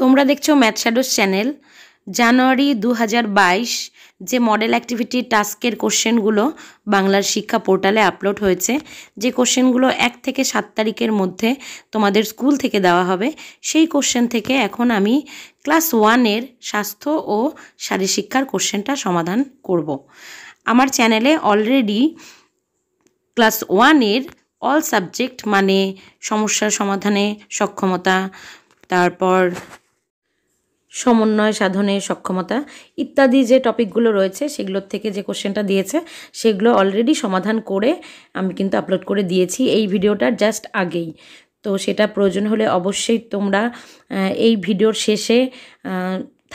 তোমরা দেখছো ম্যাথশ্যাডোস চ্যানেল জানুয়ারি দু যে মডেল অ্যাক্টিভিটি টাস্কের কোশ্চেনগুলো বাংলার শিক্ষা পোর্টালে আপলোড হয়েছে যে কোশ্চেনগুলো এক থেকে সাত তারিখের মধ্যে তোমাদের স্কুল থেকে দেওয়া হবে সেই কোশ্চেন থেকে এখন আমি ক্লাস ওয়ানের স্বাস্থ্য ও শারীরশিক্ষার কোশ্চেনটা সমাধান করব। আমার চ্যানেলে অলরেডি ক্লাস ওয়ানের অল সাবজেক্ট মানে সমস্যার সমাধানে সক্ষমতা তারপর সমন্বয় সাধনে সক্ষমতা ইত্যাদি যে টপিকগুলো রয়েছে সেগুলোর থেকে যে কোশ্চেনটা দিয়েছে সেগুলো অলরেডি সমাধান করে আমি কিন্তু আপলোড করে দিয়েছি এই ভিডিওটার জাস্ট আগেই তো সেটা প্রয়োজন হলে অবশ্যই তোমরা এই ভিডিওর শেষে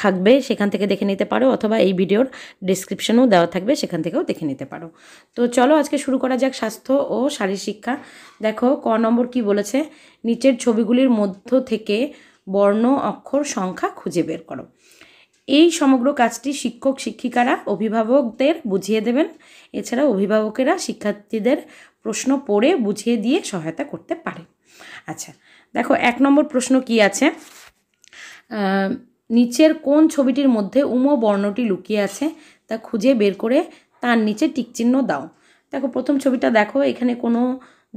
থাকবে সেখান থেকে দেখে নিতে পারো অথবা এই ভিডিওর ডিসক্রিপশানেও দেওয়া থাকবে সেখান থেকেও দেখে নিতে পারো তো চলো আজকে শুরু করা যাক স্বাস্থ্য ও শারীর শিক্ষা দেখো ক নম্বর কি বলেছে নিচের ছবিগুলির মধ্য থেকে বর্ণ অক্ষর সংখ্যা খুঁজে বের করো এই সমগ্র কাজটি শিক্ষক শিক্ষিকারা অভিভাবকদের বুঝিয়ে দেবেন এছাড়া অভিভাবকেরা শিক্ষার্থীদের প্রশ্ন পড়ে বুঝিয়ে দিয়ে সহায়তা করতে পারে আচ্ছা দেখো এক নম্বর প্রশ্ন কি আছে নিচের কোন ছবিটির মধ্যে উমো বর্ণটি লুকিয়ে আছে তা খুঁজে বের করে তার নিচে টিকচিহ্ন দাও দেখো প্রথম ছবিটা দেখো এখানে কোনো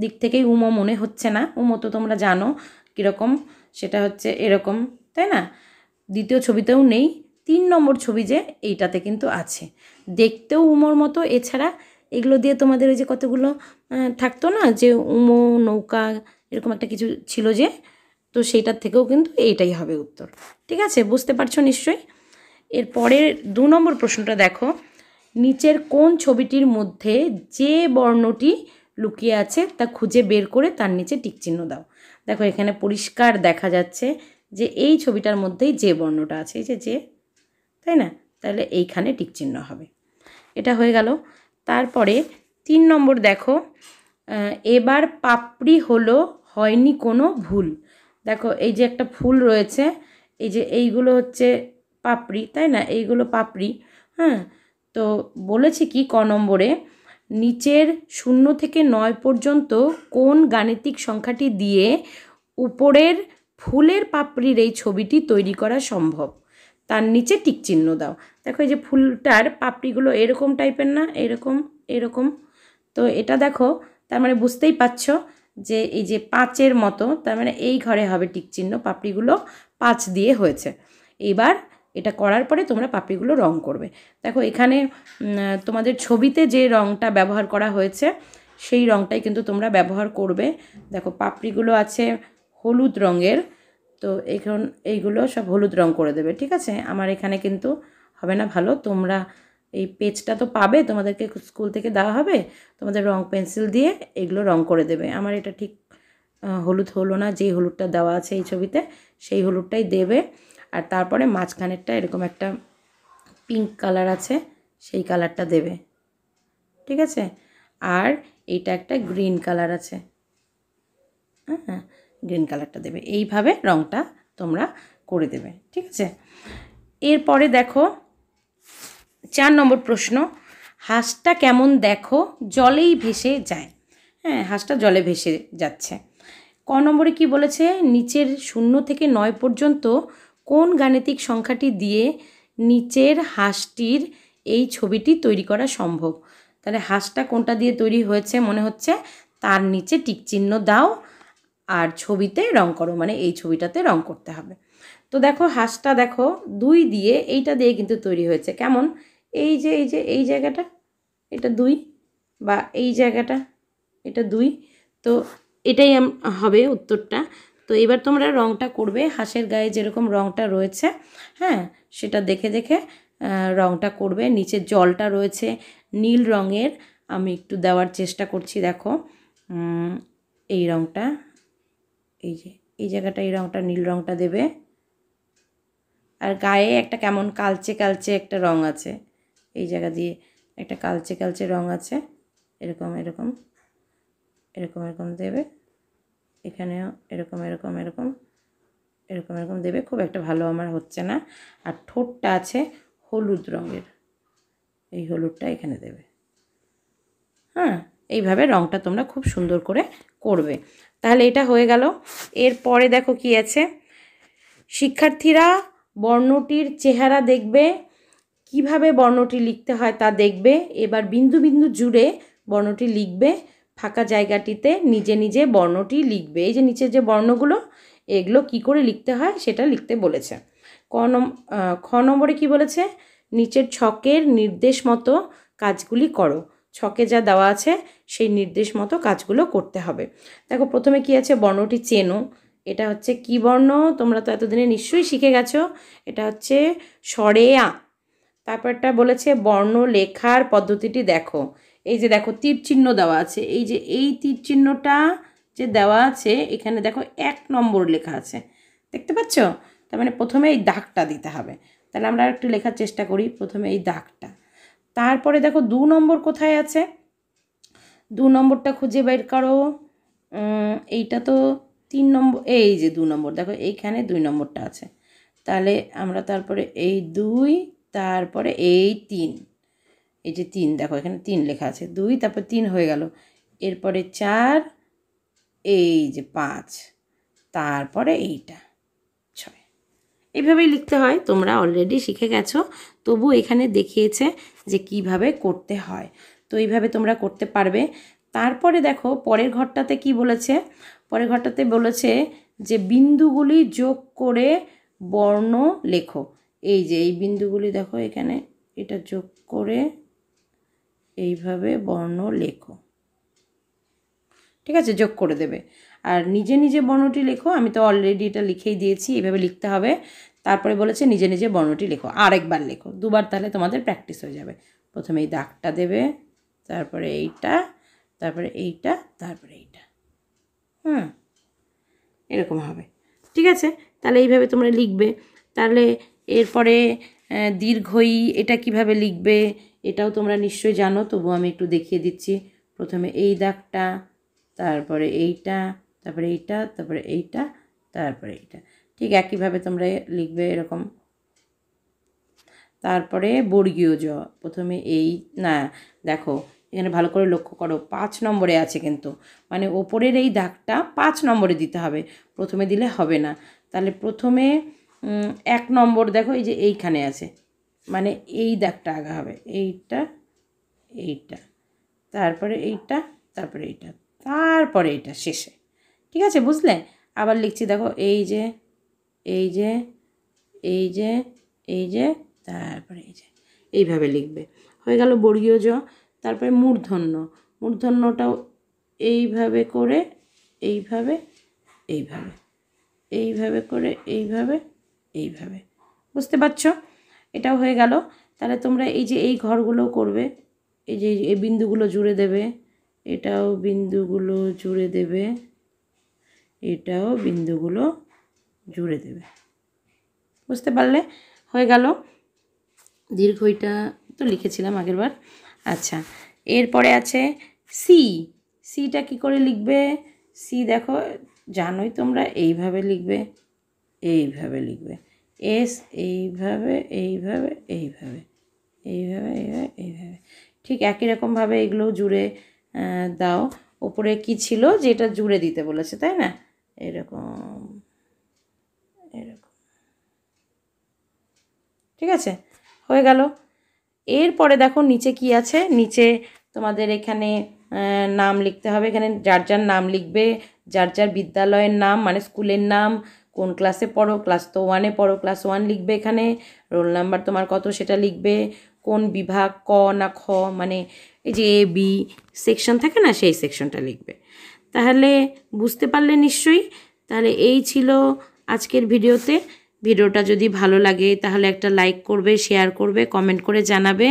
দিক থেকেই উমো মনে হচ্ছে না উমো তো তোমরা জানো কীরকম সেটা হচ্ছে এরকম তাই না দ্বিতীয় ছবিতেও নেই তিন নম্বর ছবি যে এইটাতে কিন্তু আছে দেখতেও উমোর মতো এছাড়া এগুলো দিয়ে তোমাদের ওই যে কতগুলো থাকতো না যে উমো নৌকা এরকম একটা কিছু ছিল যে তো সেইটার থেকেও কিন্তু এইটাই হবে উত্তর ঠিক আছে বুঝতে পারছো নিশ্চয়ই এর পরের দু নম্বর প্রশ্নটা দেখো নিচের কোন ছবিটির মধ্যে যে বর্ণটি লুকিয়ে আছে তা খুঁজে বের করে তার নিচে টিকচিহ্ন দাও দেখো এখানে পরিষ্কার দেখা যাচ্ছে যে এই ছবিটার মধ্যেই যে বর্ণটা আছে এই যে যে তাই না তাহলে এইখানে টিক চিহ্ন হবে এটা হয়ে গেল তারপরে তিন নম্বর দেখো এবার পাপড়ি হলো হয়নি কোনো ভুল দেখো এই যে একটা ফুল রয়েছে এই যে এইগুলো হচ্ছে পাপড়ি তাই না এইগুলো পাপড়ি হ্যাঁ তো বলেছি কি ক নম্বরে নিচের শূন্য থেকে নয় পর্যন্ত কোন গাণিতিক সংখ্যাটি দিয়ে উপরের ফুলের পাপড়ির এই ছবিটি তৈরি করা সম্ভব তার নিচে টিক চিহ্ন দাও দেখো এই যে ফুলটার পাপড়িগুলো এরকম টাইপের না এরকম এরকম তো এটা দেখো তার মানে বুঝতেই পারছ যে এই যে পাঁচের মতো তার মানে এই ঘরে হবে টিক চিহ্ন পাপড়িগুলো পাঁচ দিয়ে হয়েছে এবার এটা করার পরে তোমরা পাপড়িগুলো রং করবে দেখো এখানে তোমাদের ছবিতে যে রংটা ব্যবহার করা হয়েছে সেই রংটাই কিন্তু তোমরা ব্যবহার করবে দেখো পাপড়িগুলো আছে হলুদ রঙের তো এখন এইগুলো সব হলুদ রং করে দেবে ঠিক আছে আমার এখানে কিন্তু হবে না ভালো তোমরা এই পেজটা তো পাবে তোমাদেরকে স্কুল থেকে দেওয়া হবে তোমাদের রং পেন্সিল দিয়ে এগুলো রং করে দেবে আমার এটা ঠিক হলুদ হলো না যে হলুদটা দেওয়া আছে এই ছবিতে সেই হলুদটাই দেবে আর তারপরে মাঝখানেরটা এরকম একটা পিঙ্ক কালার আছে সেই কালারটা দেবে ঠিক আছে আর এইটা একটা গ্রিন কালার আছে হ্যাঁ গ্রিন কালারটা দেবে এইভাবে রঙটা তোমরা করে দেবে ঠিক আছে এরপরে দেখো চার নম্বর প্রশ্ন হাঁসটা কেমন দেখো জলেই ভেসে যায় হ্যাঁ হাঁসটা জলে ভেসে যাচ্ছে ক নম্বরে কি বলেছে নিচের শূন্য থেকে নয় পর্যন্ত কোন গাণিতিক সংখ্যাটি দিয়ে নিচের হাঁসটির এই ছবিটি তৈরি করা সম্ভব তাহলে হাঁসটা কোনটা দিয়ে তৈরি হয়েছে মনে হচ্ছে তার নিচে টিকচিহ্ন দাও আর ছবিতে রং করো মানে এই ছবিটাতে রং করতে হবে তো দেখো হাঁসটা দেখো দুই দিয়ে এইটা দিয়ে কিন্তু তৈরি হয়েছে কেমন এই যে এই যে এই জায়গাটা এটা দুই বা এই জায়গাটা এটা দুই তো এটাই হবে উত্তরটা তো এবার তোমরা রঙটা করবে হাঁসের গায়ে যেরকম রঙটা রয়েছে হ্যাঁ সেটা দেখে দেখে রঙটা করবে নিচে জলটা রয়েছে নীল রঙের আমি একটু দেওয়ার চেষ্টা করছি দেখো এই রঙটা এই যে এই জায়গাটা এই রঙটা নীল রঙটা দেবে আর গায়ে একটা কেমন কালচে কালচে একটা রং আছে এই জায়গা দিয়ে একটা কালচে কালচে রং আছে এরকম এরকম এরকম এরকম দেবে এখানেও এরকম এরকম এরকম এরকম এরকম দেবে খুব একটা ভালো আমার হচ্ছে না আর ঠোঁটটা আছে হলুদ রঙের এই হলুদটা এখানে দেবে হ্যাঁ এইভাবে রঙটা তোমরা খুব সুন্দর করে করবে তাহলে এটা হয়ে গেল এরপরে দেখো কি আছে শিক্ষার্থীরা বর্ণটির চেহারা দেখবে কিভাবে বর্ণটি লিখতে হয় তা দেখবে এবার বিন্দু বিন্দু জুড়ে বর্ণটি লিখবে ফাঁকা জায়গাটিতে নিজে নিজে বর্ণটি লিখবে এই যে নিচের যে বর্ণগুলো এগুলো কি করে লিখতে হয় সেটা লিখতে বলেছে ক নম খ নম্বরে কী বলেছে নিচের ছকের নির্দেশ মতো কাজগুলি করো ছকে যা দেওয়া আছে সেই নির্দেশ মতো কাজগুলো করতে হবে দেখো প্রথমে কি আছে বর্ণটি চেনো এটা হচ্ছে কি বর্ণ তোমরা তো এতদিনে নিশ্চয়ই শিখে গেছো এটা হচ্ছে সরেয়া তারপরটা বলেছে বর্ণ লেখার পদ্ধতিটি দেখো এই যে দেখো তীর চিহ্ন দেওয়া আছে এই যে এই তীর চিহ্নটা যে দেওয়া আছে এখানে দেখো এক নম্বর লেখা আছে দেখতে পাচ্ছ তার মানে প্রথমে এই দাগটা দিতে হবে তাহলে আমরা একটু লেখার চেষ্টা করি প্রথমে এই দাগটা তারপরে দেখো দু নম্বর কোথায় আছে দু নম্বরটা খুঁজে বের করো এইটা তো তিন নম্বর এই যে দু নম্বর দেখো এইখানে দুই নম্বরটা আছে তাহলে আমরা তারপরে এই দুই তারপরে এই তিন এই যে তিন দেখো এখানে তিন লেখা আছে দুই তারপর তিন হয়ে গেল এরপরে চার এই যে পাঁচ তারপরে এইটা ছয় এইভাবেই লিখতে হয় তোমরা অলরেডি শিখে গেছো তবু এখানে দেখিয়েছে যে কিভাবে করতে হয় তো এইভাবে তোমরা করতে পারবে তারপরে দেখো পরের ঘরটাতে কি বলেছে পরের ঘরটাতে বলেছে যে বিন্দুগুলি যোগ করে বর্ণ লেখো এই যে এই বিন্দুগুলি দেখো এখানে এটা যোগ করে এইভাবে বর্ণ লেখো ঠিক আছে যোগ করে দেবে আর নিজে নিজে বর্ণটি লেখো আমি তো অলরেডি এটা লিখেই দিয়েছি এইভাবে লিখতে হবে তারপরে বলেছে নিজে নিজে বর্ণটি লেখো আরেকবার লেখো দুবার তাহলে তোমাদের প্র্যাকটিস হয়ে যাবে প্রথমে এই দাগটা দেবে তারপরে এইটা তারপরে এইটা তারপরে এইটা হুম এরকম হবে ঠিক আছে তাহলে এইভাবে তোমরা লিখবে তাহলে এরপরে দীর্ঘই এটা কিভাবে লিখবে এটাও তোমরা নিশ্চয়ই জানো তবু আমি একটু দেখিয়ে দিচ্ছি প্রথমে এই দাগটা তারপরে এইটা তারপরে এইটা তারপরে এইটা তারপরে এইটা ঠিক একইভাবে তোমরা লিখবে এরকম তারপরে বর্গীয় জ প্রথমে এই না দেখো এখানে ভালো করে লক্ষ্য করো পাঁচ নম্বরে আছে কিন্তু মানে ওপরের এই দাগটা পাঁচ নম্বরে দিতে হবে প্রথমে দিলে হবে না তাহলে প্রথমে এক নম্বর দেখো এই যে এইখানে আছে মানে এই দাগটা আগা হবে এইটা এইটা তারপরে এইটা তারপরে এইটা তারপরে এইটা শেষে ঠিক আছে বুঝলে আবার লিখছি দেখো এই যে এই যে এই যে এই যে তারপরে এই যে এইভাবে লিখবে হয়ে গেল বর্গীয় জ তারপরে মূর্ধন্য মূর্ধন্যটাও এইভাবে করে এইভাবে এইভাবে এইভাবে করে এইভাবে এইভাবে বুঝতে পারছো এটাও হয়ে গেল তাহলে তোমরা এই যে এই ঘরগুলো করবে এই যে এই বিন্দুগুলো জুড়ে দেবে এটাও বিন্দুগুলো জুড়ে দেবে এটাও বিন্দুগুলো জুড়ে দেবে বুঝতে পারলে হয়ে গেল দীর্ঘইটা তো লিখেছিলাম আগের বার আচ্ছা এরপরে আছে সি সিটা কি করে লিখবে সি দেখো জানোই তোমরা এইভাবে লিখবে এইভাবে লিখবে এস এইভাবে এইভাবে এইভাবে এইভাবে এইভাবে এইভাবে ঠিক একই রকমভাবে এগুলো জুড়ে দাও ওপরে কি ছিল যে এটা জুড়ে দিতে বলেছে তাই না এরকম এরকম ঠিক আছে হয়ে গেল এরপরে দেখো নিচে কি আছে নিচে তোমাদের এখানে নাম লিখতে হবে এখানে যার যার নাম লিখবে যার যার বিদ্যালয়ের নাম মানে স্কুলের নাম কোন ক্লাসে পড়ো ক্লাস তো ওয়ানে পড়ো ক্লাস ওয়ান লিখবে এখানে রোল নাম্বার তোমার কত সেটা লিখবে কোন বিভাগ ক না খ মানে এই যে এ বি সেকশন থাকে না সেই সেকশনটা লিখবে তাহলে বুঝতে পারলে নিশ্চয়ই তাহলে এই ছিল আজকের ভিডিওতে ভিডিওটা যদি ভালো লাগে তাহলে একটা লাইক করবে শেয়ার করবে কমেন্ট করে জানাবে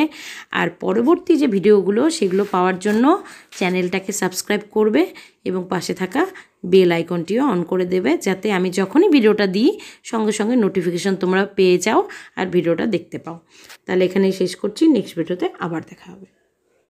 আর পরবর্তী যে ভিডিওগুলো সেগুলো পাওয়ার জন্য চ্যানেলটাকে সাবস্ক্রাইব করবে এবং পাশে থাকা বেল আইকনটিও অন করে দেবে যাতে আমি যখনই ভিডিওটা দিই সঙ্গে সঙ্গে নোটিফিকেশান তোমরা পেয়ে যাও আর ভিডিওটা দেখতে পাও তাহলে এখানে শেষ করছি নেক্সট ভিডিওতে আবার দেখা হবে